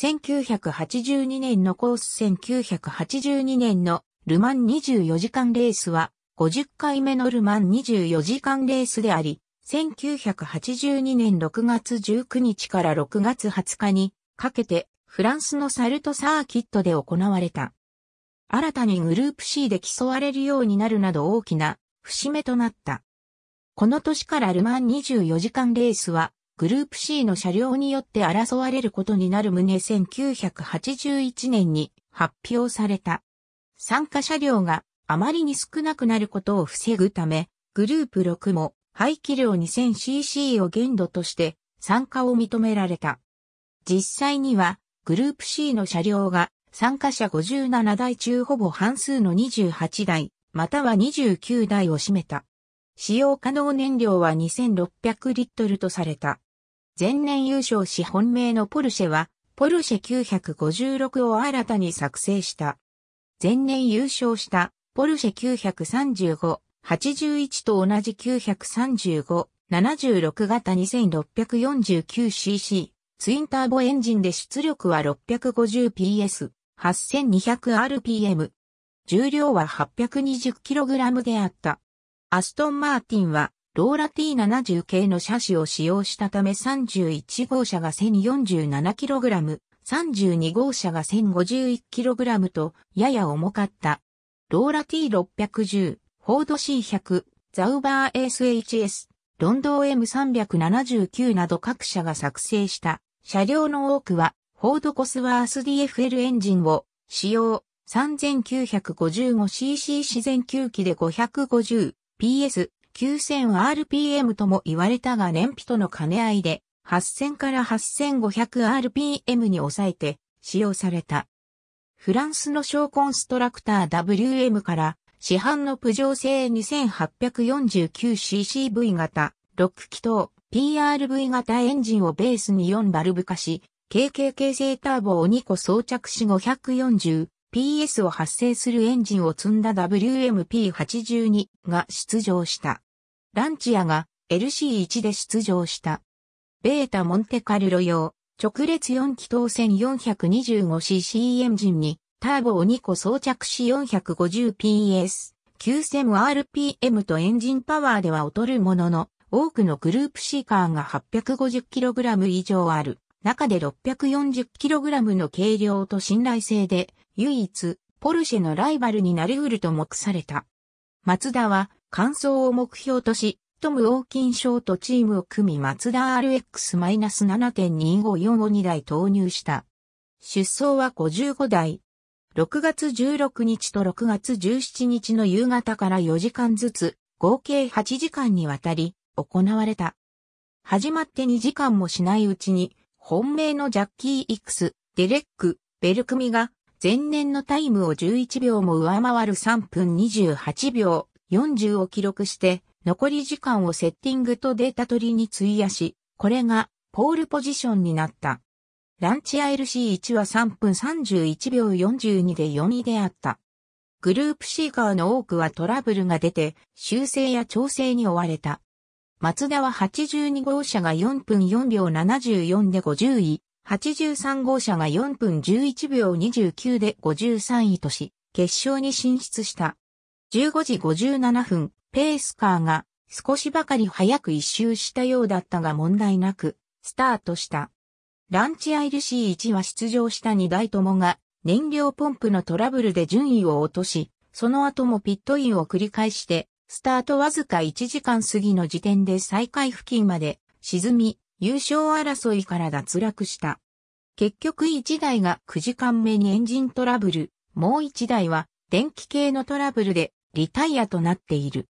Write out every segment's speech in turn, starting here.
1982年のコース1982年のルマン24時間レースは50回目のルマン24時間レースであり、1982年6月19日から6月20日にかけてフランスのサルトサーキットで行われた。新たにグループ C で競われるようになるなど大きな節目となった。この年からルマン24時間レースはグループ C の車両によって争われることになる旨1981年に発表された。参加車両があまりに少なくなることを防ぐため、グループ6も排気量 2000cc を限度として参加を認められた。実際にはグループ C の車両が参加者57台中ほぼ半数の28台、または29台を占めた。使用可能燃料は2600リットルとされた。前年優勝し本命のポルシェは、ポルシェ956を新たに作成した。前年優勝したポルシェ935、81と同じ935、76型 2649cc、ツインターボエンジンで出力は 650PS、8200rpm。重量は 820kg であった。アストン・マーティンはローラ T70 系の車種を使用したため31号車が 1047kg、32号車が 1051kg とやや重かった。ローラ T610、フォード C100、ザウバー SHS、ロンドー M379 など各社が作成した車両の多くはフォードコスワース DFL エンジンを使用 3955cc 自然吸気で 550PS 9000rpm とも言われたが燃費との兼ね合いで8000から 8500rpm に抑えて使用された。フランスの小コンストラクター WM から市販のプジョー製 2849ccV 型6気筒 PRV 型エンジンをベースに4バルブ化し、KKK 製ターボを2個装着し 540PS を発生するエンジンを積んだ WMP82 が出場した。ランチアが LC1 で出場した。ベータモンテカルロ用、直列4気筒 1425cc エンジンに、ターボを2個装着し 450PS、9000rpm とエンジンパワーでは劣るものの、多くのグループシーカーが 850kg 以上ある。中で 640kg の軽量と信頼性で、唯一、ポルシェのライバルになり得ると目された。マツダは、完走を目標とし、トム・オーキンショーとチームを組みマツダ RX-7.254 を2台投入した。出走は55台。6月16日と6月17日の夕方から4時間ずつ、合計8時間にわたり、行われた。始まって2時間もしないうちに、本命のジャッキー・イクス、デレック、ベルクミが、前年のタイムを11秒も上回る3分28秒、40を記録して、残り時間をセッティングとデータ取りに費やし、これがポールポジションになった。ランチ ILC1 は3分31秒42で4位であった。グループシーカーの多くはトラブルが出て、修正や調整に追われた。松田は82号車が4分4秒74で50位、83号車が4分11秒29で53位とし、決勝に進出した。15時57分、ペースカーが少しばかり早く一周したようだったが問題なく、スタートした。ランチアイル C1 は出場した2台ともが、燃料ポンプのトラブルで順位を落とし、その後もピットインを繰り返して、スタートわずか1時間過ぎの時点で最下位付近まで沈み、優勝争いから脱落した。結局1台が9時間目にエンジントラブル、もう1台は電気系のトラブルでリタイアとなっている。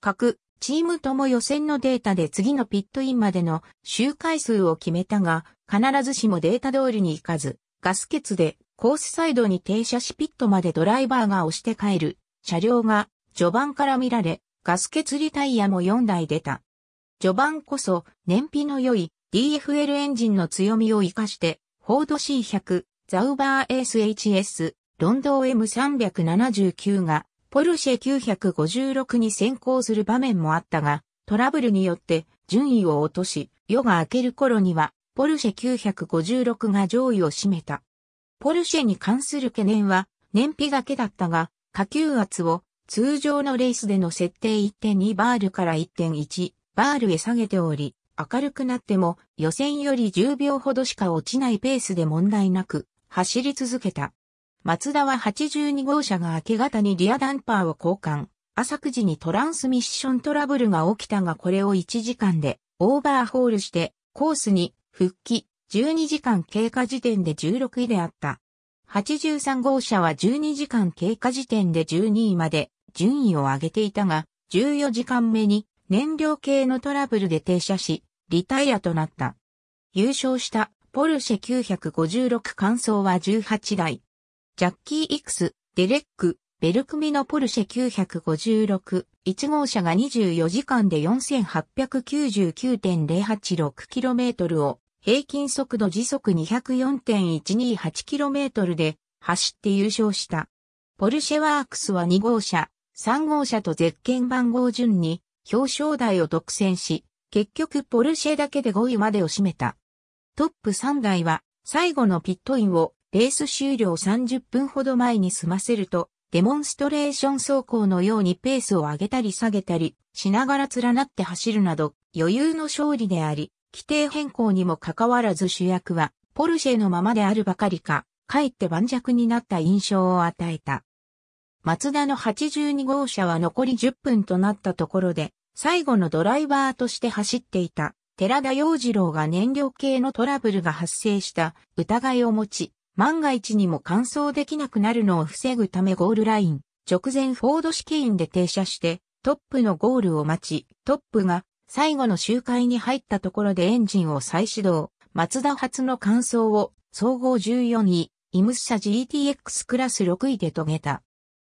各チームとも予選のデータで次のピットインまでの周回数を決めたが、必ずしもデータ通りに行かず、ガス欠でコースサイドに停車しピットまでドライバーが押して帰る車両が序盤から見られ、ガス欠リタイアも4台出た。序盤こそ燃費の良い DFL エンジンの強みを活かして、フォード C100、ザウバー s h s ロンドー M379 がポルシェ956に先行する場面もあったが、トラブルによって順位を落とし、夜が明ける頃には、ポルシェ956が上位を占めた。ポルシェに関する懸念は、燃費だけだったが、下級圧を通常のレースでの設定1.2バールから1.1バールへ下げており、明るくなっても予選より10秒ほどしか落ちないペースで問題なく走り続けた。松田は82号車が明け方にリアダンパーを交換。朝9時にトランスミッショントラブルが起きたがこれを1時間でオーバーホールしてコースに復帰12時間経過時点で16位であった。83号車は12時間経過時点で12位まで順位を上げていたが14時間目に燃料系のトラブルで停車しリタイアとなった。優勝したポルシェ956完走は18台。ジャッキー・イクス、デレック、ベルクミのポルシェ956-1号車が24時間で 4899.086km を平均速度時速 204.128km で走って優勝した。ポルシェワークスは2号車、3号車と絶見番号順に表彰台を独占し、結局ポルシェだけで5位までを占めた。トップ3台は最後のピットインをレース終了30分ほど前に済ませると、デモンストレーション走行のようにペースを上げたり下げたりしながら連なって走るなど余裕の勝利であり、規定変更にもかかわらず主役はポルシェのままであるばかりか、かえって盤石になった印象を与えた。マツダの82号車は残り10分となったところで、最後のドライバーとして走っていた寺田洋次郎が燃料系のトラブルが発生した疑いを持ち、万が一にも完走できなくなるのを防ぐためゴールライン、直前フォード式験員で停車して、トップのゴールを待ち、トップが最後の周回に入ったところでエンジンを再始動、松田初の完走を総合14位、イムス社 GTX クラス6位で遂げた。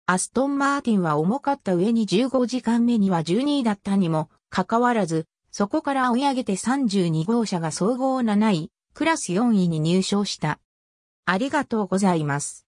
アストンマーティンは重かった上に15時間目には12位だったにもかかわらず、そこから追い上げて32号車が総合7位、クラス4位に入賞した。ありがとうございます。